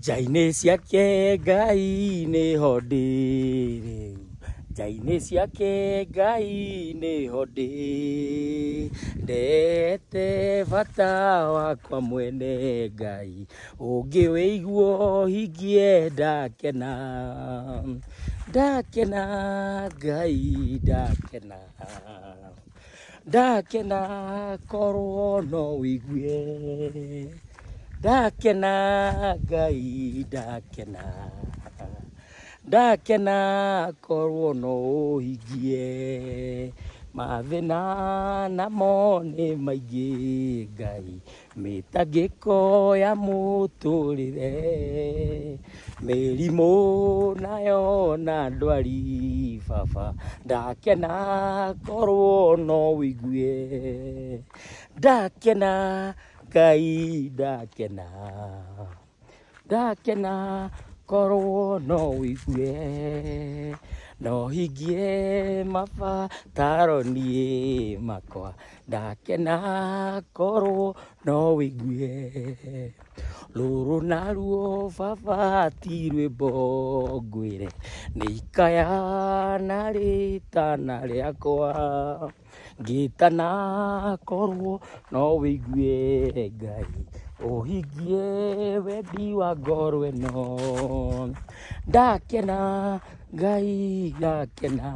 njainä ciake ngai nä ho ndä rä u njainä ciake ngai nä ho ndä ndete bata wakwa mwene ngai ngä wä iguo hingie ndakena ndakena ngai ndakena ndakena korwo no igue ndakena ngai ndakena ndakena korwo no hingie mathina namo nä maingä ngai mä tangä ko ya må tå rä re mä rimå nayo na ndwari baba ndakena korwo no wĩigue ndakena Ngai ndakena ndakena korwo no wigue no higie maba taro nie makwa ndakena korwo no wigue luru naruo baba tirwe bongwire ni ikaya na ritana riakwa ngĩtana korwo no wĩigue Ngai ũhingie wendi wa ngorwe no ndakena Ngai ndakena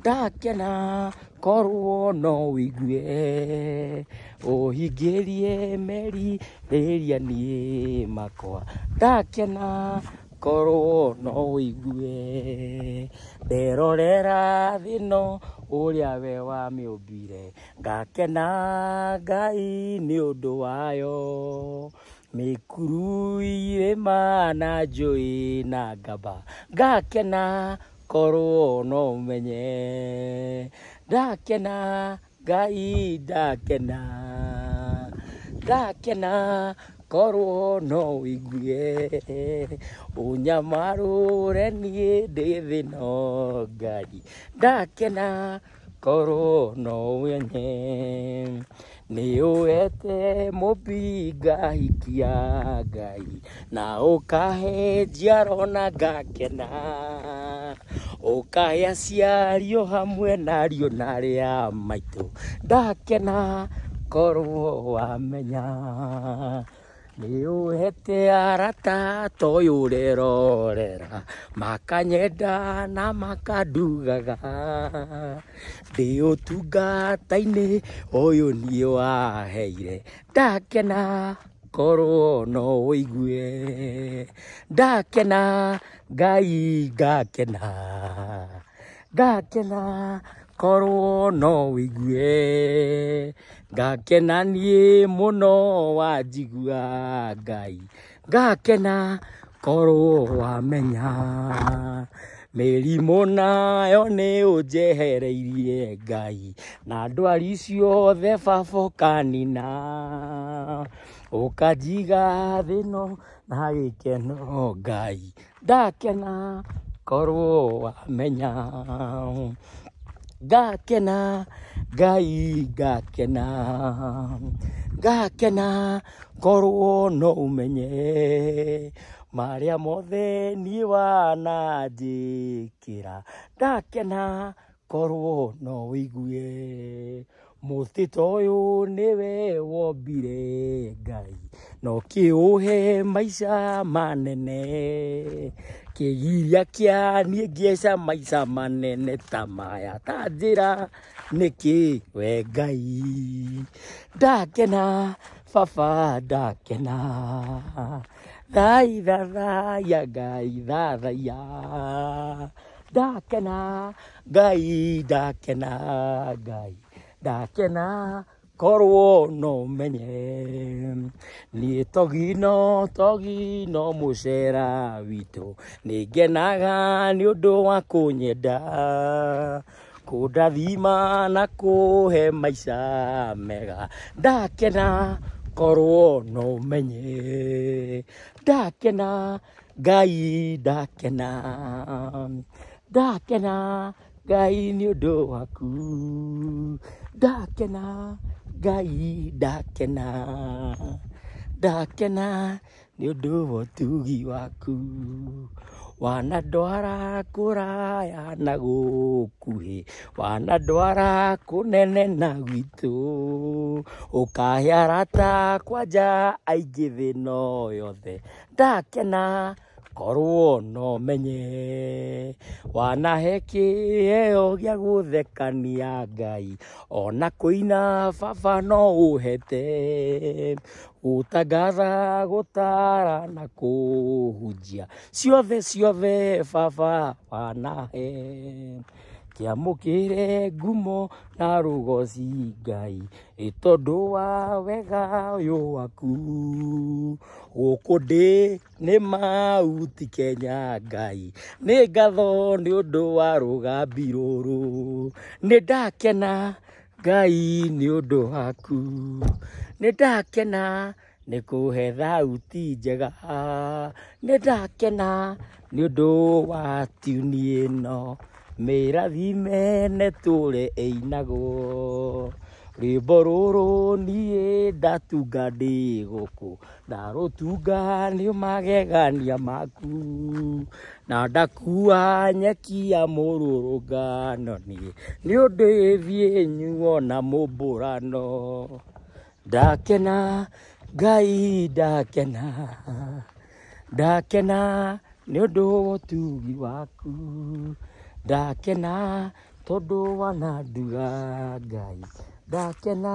ndakena korwo no wĩigue ũhingĩrie meri rĩrĩa niĩ makwa ndakena korwo no uigue ndirorera thino uria we wa miumbire ngakena ngai ni undu wayo mikuru irima na njui na ngaba ngakena korwo no umenye ndakena ngai ndakena ndakena korwo no wigue unyamarure nie ndi thi no ngari ndakena korwo no wenye nä å ete må mbinga hikia ngai na å kahe njiarona ngakena å kahe aciario hamwe nario narä a maitå ndakena korwo wamenya hete arata toyurerorera makanyenda na makandugaga ndĩ ũtungata-inĩ ũyũ niĩ waheire ndakena korwo no ũigue dakena gai gakena, ngakena korwo no wigue ngakena niĩ mũno wanjigua ngai ngakena korwo wamenya mĩrimũ nayo nĩ ũnjehereirie ngai na ndwari ciothe babo kanina. ũkanjiga thĩno na gĩkeno ngai ndakena korwo wamenya gakena ngai ngakena ngakena korwo no umenye maria mothe nie wananjikira ndakena korwo no wigue Mũtitũ ũyũ nĩwe wombire Ngai, ki ũkĩũhe maisha manene, kĩgiria kĩa niĩ ngĩeca maisha manene ta maya, ta njĩra nĩkĩĩ we Ngai? Ndakena baba ndakena, thaitha thaya Ngai thathaiya, ndakena Ngai ndakena Ngai. ndakena kena korwo no menye ni togi no togi no mucera witu ni ngenaga ni undu wa kunyenda kundathima na kuhe maica mega ndakena korwo no menye ndakena ngai ndakena ndakena Ngai nĩ ũndũ waku ndakena Ngai ndakena ndakena nĩ ũndũ wa ũtugi waku wana ndwara kũraya na gũkuhĩ wana ndwara kũnene na gwitũ ũkahe arata kwanja aingĩ thĩ no yothe ndakena korwo no menye wanahe kĩheo gĩa gũthekania Ngai ona kũina baba no ũhete gũtangatha gũtara na kũhunjia ciothe ciothe baba wanahe kiamukire ngumo na rugo ci ngai itondu wa wega yo waku guku ndi ni mauti kenya ngai ni ngatho ni undu wa rugambi ruru ni ndakena ngai ni undu waku ni ndakena ni kuhe thauti njega ni ndakena ni undu wa tiuni ino mirathi mene ture einagwo rwimbo ruru nie ndatunga ndi guku ndarutunga ni magegania maku na ndakua nyeki ya mururungano nie ni undu ithie nyuona mumburano ndakena ngai ndakena ndakena ni undu wa utugi waku ndakena tondå wana nduga ngai ndakena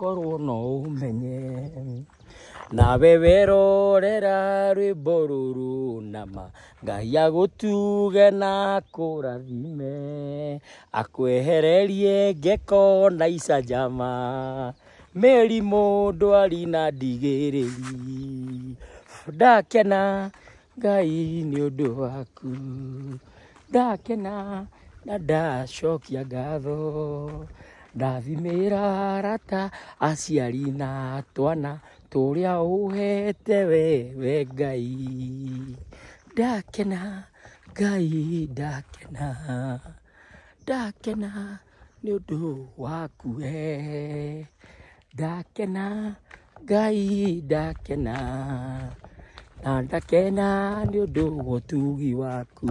korwo no umenye nawe werorera rwimbo ruru nama ngai agutuge na kurathime akwehererie ngeko na icanjama mĩrimũ ndwari na ndigĩrĩri ndakena ngai å ndå waku ndakena na ndacokia ngatho ndathimira arata aciari na twana turia uhete wewe ngai ndakena ngai ndakena ndakena nä å ndå waku ndakena ngai ndakena na ndakena nä å ndå wa ũtugi waku